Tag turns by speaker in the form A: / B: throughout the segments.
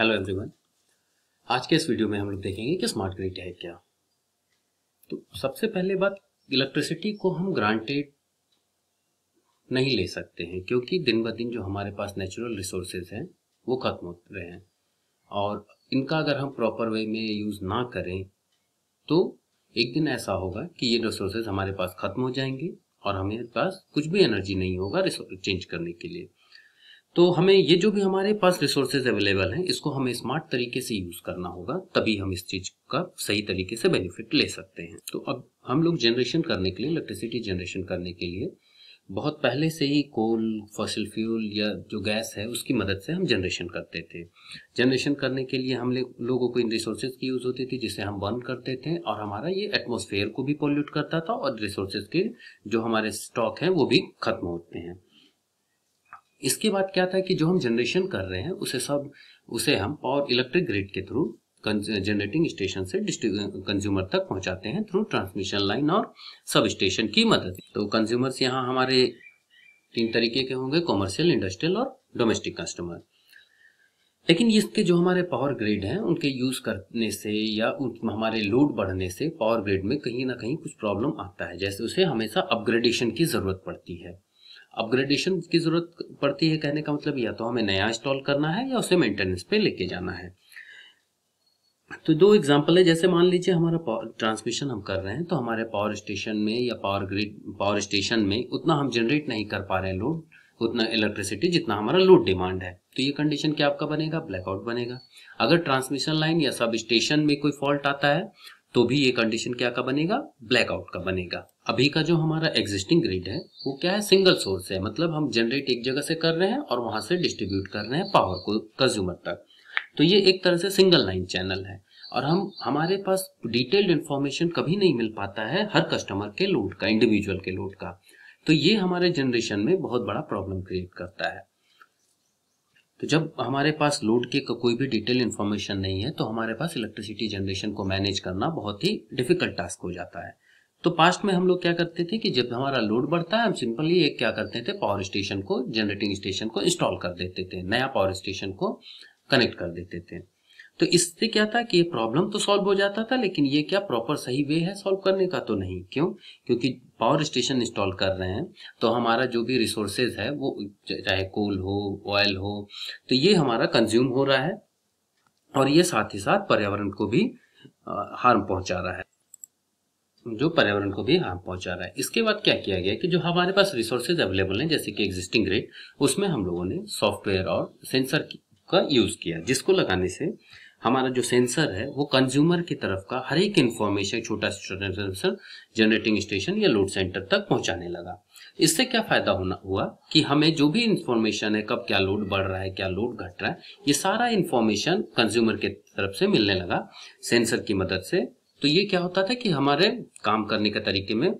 A: hello everyone आज के इस वीडियो में हम लोग देखेंगे कि स्मार्ट ग्रिड है क्या तो सबसे पहले बात इलेक्ट्रिसिटी को हम ग्रांटेड नहीं ले सकते हैं क्योंकि दिन ब दिन जो हमारे पास नेचुरल रिसोर्सेज हैं वो खत्म हो रहे हैं और इनका अगर हम प्रॉपर वे में यूज़ ना करें तो एक दिन ऐसा होगा कि ये रिसोर्सेज हमारे पास ख़त्म हो जाएंगे और हमारे पास कुछ भी एनर्जी नहीं होगा चेंज करने के लिए तो हमें ये जो भी हमारे पास रिसोर्सेज अवेलेबल हैं इसको हमें स्मार्ट तरीके से यूज करना होगा तभी हम इस चीज का सही तरीके से बेनिफिट ले सकते हैं तो अब हम लोग जनरेशन करने के लिए इलेक्ट्रिसिटी जनरेशन करने के लिए बहुत पहले से ही कोल फॉसिल फ्यूल या जो गैस है उसकी मदद से हम जनरेशन करते थे जनरेशन करने के लिए हम लोगों को इन रिसोर्सेज की यूज़ होती थी जिसे हम बर्न करते थे और हमारा ये एटमोसफेयर को भी पोल्यूट करता था और रिसोर्सेज के जो हमारे स्टॉक हैं वो भी खत्म होते हैं इसके बाद क्या था कि जो हम जनरेशन कर रहे हैं उसे सब उसे हम पावर इलेक्ट्रिक ग्रिड के थ्रू जनरेटिंग स्टेशन से कंज्यूमर तक पहुंचाते हैं थ्रू ट्रांसमिशन लाइन और सब स्टेशन की मदद तो कंज्यूमर्स यहाँ हमारे तीन तरीके के होंगे कॉमर्शियल इंडस्ट्रियल और डोमेस्टिक कस्टमर लेकिन इसके जो हमारे पावर ग्रिड हैं उनके यूज करने से या हमारे लोड बढ़ने से पावर ग्रिड में कहीं ना कहीं कुछ प्रॉब्लम आता है जैसे उसे हमेशा अपग्रेडेशन की जरूरत पड़ती है अपग्रेडेशन की जरूरत पड़ती है कहने का मतलब या तो हमें नया इंस्टॉल करना है या उसे मेंटेनेंस पे लेके जाना है तो दो एग्जांपल है जैसे मान लीजिए हमारा ट्रांसमिशन हम कर रहे हैं तो हमारे पावर स्टेशन में या पावर ग्रिड पावर स्टेशन में उतना हम जनरेट नहीं कर पा रहे हैं लोड उतना इलेक्ट्रिसिटी जितना हमारा लोड डिमांड है तो ये कंडीशन क्या आपका बनेगा ब्लैकआउट बनेगा अगर ट्रांसमिशन लाइन या सब स्टेशन में कोई फॉल्ट आता है तो भी ये कंडीशन क्या का बनेगा ब्लैकआउट का बनेगा अभी का जो हमारा एग्जिस्टिंग ग्रिड है वो क्या है सिंगल सोर्स है मतलब हम जनरेट एक जगह से कर रहे हैं और वहां से डिस्ट्रीब्यूट कर रहे हैं पावर को कंज्यूमर तक तो ये एक तरह से सिंगल लाइन चैनल है और हम हमारे पास डिटेल्ड इन्फॉर्मेशन कभी नहीं मिल पाता है हर कस्टमर के लोड का इंडिविजुअल के लोड का तो ये हमारे जनरेशन में बहुत बड़ा प्रॉब्लम क्रिएट करता है तो जब हमारे पास लोड के कोई भी डिटेल इन्फॉर्मेशन नहीं है तो हमारे पास इलेक्ट्रिसिटी जनरेशन को मैनेज करना बहुत ही डिफिकल्ट टास्क हो जाता है तो पास्ट में हम लोग क्या करते थे कि जब हमारा लोड बढ़ता है हम सिंपली एक क्या करते थे पावर स्टेशन को जनरेटिंग स्टेशन को इंस्टॉल कर देते थे नया पावर स्टेशन को कनेक्ट कर देते थे तो इससे क्या था कि ये प्रॉब्लम तो सॉल्व हो जाता था लेकिन ये क्या प्रॉपर सही वे है सॉल्व करने का तो नहीं क्यों क्योंकि पावर स्टेशन इंस्टॉल कर रहे हैं तो हमारा जो भी रिसोर्सेज है वो चाहे कोल हो ऑयल हो तो ये हमारा कंज्यूम हो रहा है और ये साथ ही साथ पर्यावरण को भी हार्म पहुंचा रहा है जो पर्यावरण को भी हार्म पहुंचा रहा है इसके बाद क्या किया गया कि जो हमारे पास रिसोर्सेज अवेलेबल हैं जैसे कि एग्जिस्टिंग ग्रेड उसमें हम लोगों ने सॉफ्टवेयर और सेंसर का यूज किया जिसको लगाने से हमारा जो सेंसर है वो कंज्यूमर की तरफ का हर एक इंफॉर्मेशन छोटा सेंसर जनरेटिंग स्टेशन या लोड सेंटर तक पहुंचाने लगा इससे क्या फायदा होना हुआ कि हमें जो भी इंफॉर्मेशन है कब क्या लोड बढ़ रहा है क्या लोड घट रहा है ये सारा इन्फॉर्मेशन कंज्यूमर के तरफ से मिलने लगा सेंसर की मदद से तो ये क्या होता था कि हमारे काम करने के तरीके में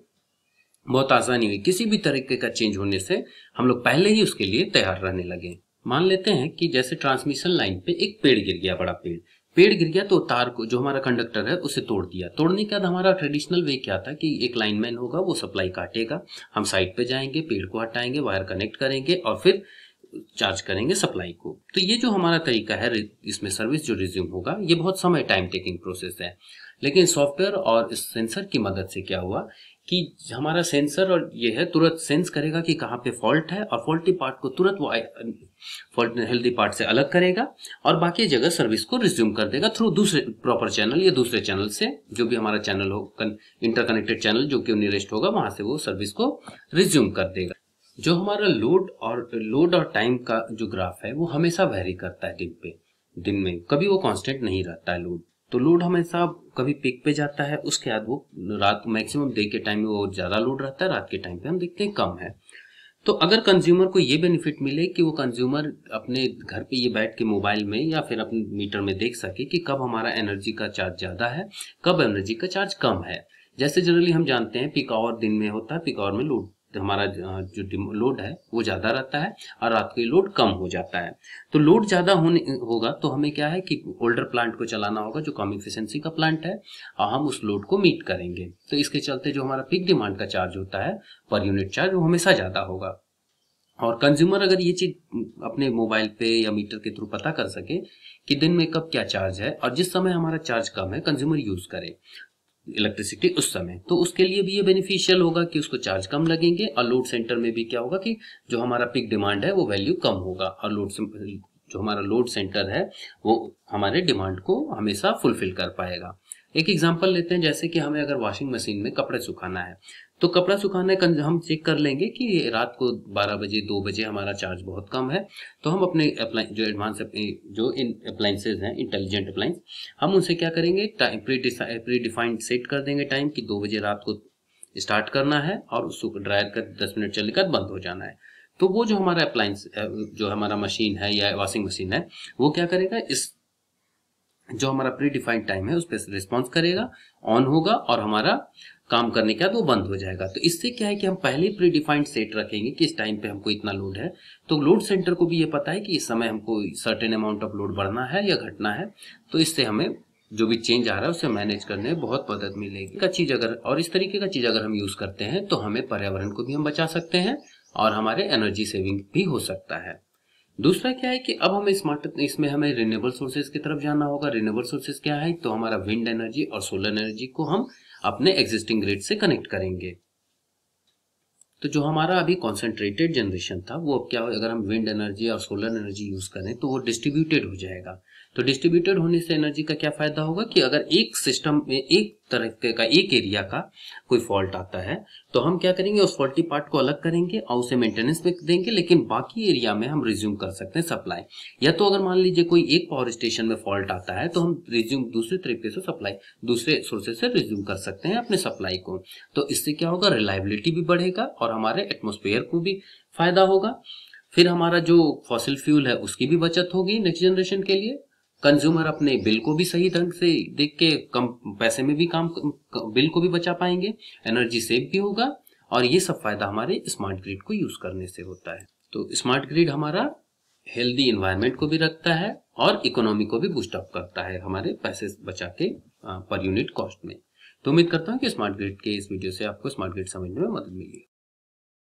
A: बहुत आसानी हुई किसी भी तरीके का चेंज होने से हम लोग पहले ही उसके लिए तैयार रहने लगे मान लेते हैं कि जैसे ट्रांसमिशन लाइन पे एक पेड़ गिर गया बड़ा पेड़ पेड़ गिर गया तो तार को जो हमारा कंडक्टर है उसे तोड़ दिया तोड़ने के बाद हमारा ट्रेडिशनल वे क्या था कि एक लाइनमैन होगा वो सप्लाई काटेगा हम साइड पे जाएंगे पेड़ को हटाएंगे वायर कनेक्ट करेंगे और फिर चार्ज करेंगे सप्लाई को तो ये जो हमारा तरीका है इसमें सर्विस जो रिज्यूम होगा ये बहुत समय टाइम टेकिंग प्रोसेस है लेकिन सॉफ्टवेयर और इस सेंसर की मदद से क्या हुआ कि हमारा सेंसर और ये है तुरंत सेंस करेगा कि कहाँ पे फॉल्ट है और फॉल्टी पार्ट को तुरंत वो फॉल्ट हेल्दी पार्ट से अलग करेगा और बाकी जगह सर्विस को रिज्यूम कर देगा थ्रू दूसरे प्रॉपर चैनल या दूसरे चैनल से जो भी हमारा चैनल हो इंटरकनेक्टेड चैनल जो कि नियरेस्ट होगा वहां से वो सर्विस को रिज्यूम कर देगा जो हमारा लोड और लोड और टाइम का जो ग्राफ है वो हमेशा वेरी करता है दिन पे दिन में कभी वो कांस्टेंट नहीं रहता है लोड तो लोड हमेशा कभी पिक पे जाता है उसके बाद वो रात मैक्सिमम डे के टाइम में वो ज़्यादा लोड रहता है रात के टाइम पे हम देखते हैं कम है तो अगर कंज्यूमर को ये बेनिफिट मिले कि वो कंज्यूमर अपने घर पे ये बैठ के मोबाइल में या फिर अपने मीटर में देख सके कि कब हमारा एनर्जी का चार्ज ज़्यादा है कब एनर्जी का चार्ज कम है जैसे जनरली हम जानते हैं पिक आवर दिन में होता है पिक आवर में लोड तो हमारा जो लोड है वो ज़्यादा रहता है और रात आपके लोड कम हो जाता है तो लोड ज़्यादा होने होगा तो हमें क्या है कि ओल्डर प्लांट को चलाना होगा जो कम इफिशेंसी का प्लांट है और हम उस लोड को मीट करेंगे तो इसके चलते जो हमारा पिक डिमांड का चार्ज होता है पर यूनिट चार्ज वो हमेशा ज़्यादा होगा और कंज्यूमर अगर ये चीज अपने मोबाइल पे या मीटर के थ्रू पता कर सके कि दिन में कब क्या चार्ज है और जिस समय हमारा चार्ज कम है कंज्यूमर यूज करे इलेक्ट्रिसिटी उस समय तो उसके लिए भी ये बेनिफिशियल होगा कि उसको चार्ज कम लगेंगे और लोड सेंटर में भी क्या होगा कि जो हमारा पिक डिमांड है वो वैल्यू कम होगा और लोड जो हमारा लोड सेंटर है वो हमारे डिमांड को हमेशा फुलफिल कर पाएगा एक एग्जाम्पल लेते हैं जैसे कि हमें अगर वॉशिंग मशीन में कपड़े सुखाना है तो कपड़ा सुखाने का हम चेक कर लेंगे कि रात को 12 बजे 2 बजे हमारा चार्ज बहुत कम है तो हम अपने जो एडवांस जो इन अप्लाइंसेज हैं इंटेलिजेंट अप्लाइंस हम उनसे क्या करेंगे टाइम प्री डिफाइंड सेट कर देंगे टाइम कि 2 बजे रात को स्टार्ट करना है और उसको ड्रायर का दस मिनट चलने का बंद हो जाना है तो वो जो हमारा अप्लाइंस जो हमारा मशीन है या वॉशिंग मशीन है वो क्या करेगा इस जो हमारा प्री डिफाइंड टाइम है उस पर रिस्पॉन्स करेगा ऑन होगा और हमारा काम करने के बाद वो बंद हो जाएगा तो इससे क्या है कि हम पहले प्री डिफाइंड सेट रखेंगे कि इस टाइम पे हमको इतना लोड है तो लोड सेंटर को भी ये पता है कि इस समय हमको सर्टेन अमाउंट ऑफ लोड बढ़ना है या घटना है तो इससे हमें जो भी चेंज आ रहा है उसे मैनेज करने में बहुत मदद मिलेगी का चीज अगर और इस तरीके का चीज अगर हम यूज करते हैं तो हमें पर्यावरण को भी हम बचा सकते हैं और हमारे एनर्जी सेविंग भी हो सकता है दूसरा क्या है कि अब हमें स्मार्ट इसमें हमें रिन्यूएबल सोर्सेज की तरफ जाना होगा रिन्यूएबल सोर्सेज क्या है तो हमारा विंड एनर्जी और सोलर एनर्जी को हम अपने एग्जिस्टिंग ग्रिड से कनेक्ट करेंगे तो जो हमारा अभी कॉन्सेंट्रेटेड जनरेशन था वो अब क्या अगर हम विंड एनर्जी और सोलर एनर्जी यूज करें तो वो डिस्ट्रीब्यूटेड हो जाएगा तो डिस्ट्रीब्यूटेड होने से एनर्जी का क्या फायदा होगा कि अगर एक सिस्टम में एक तरीके का एक एरिया का कोई फॉल्ट आता है तो हम क्या करेंगे उस फॉल्टी पार्ट को अलग करेंगे और उसे मेंटेनेंस पे देंगे लेकिन बाकी एरिया में हम रिज्यूम कर सकते हैं सप्लाई या तो अगर मान लीजिए कोई एक पावर स्टेशन में फॉल्ट आता है तो हम रिज्यूम दूसरे तरीके से सप्लाई दूसरे सोर्सेज से रिज्यूम कर सकते हैं अपने सप्लाई को तो इससे क्या होगा रिलायबिलिटी भी बढ़ेगा और हमारे एटमोस्फेयर को भी फायदा होगा फिर हमारा जो फॉसिल फ्यूल है उसकी भी बचत होगी नेक्स्ट जनरेशन के लिए कंज्यूमर अपने बिल को भी सही ढंग से देख के कम पैसे में भी काम बिल को भी बचा पाएंगे एनर्जी सेव भी होगा और ये सब फायदा हमारे स्मार्ट ग्रिड को यूज करने से होता है तो स्मार्ट ग्रिड हमारा हेल्दी इन्वायरमेंट को भी रखता है और इकोनॉमी को भी बूस्टअप करता है हमारे पैसे बचा के पर यूनिट कॉस्ट में तो उम्मीद करता हूँ कि स्मार्ट ग्रिड के इस वीडियो से आपको स्मार्ट ग्रिड समझने में मदद मिली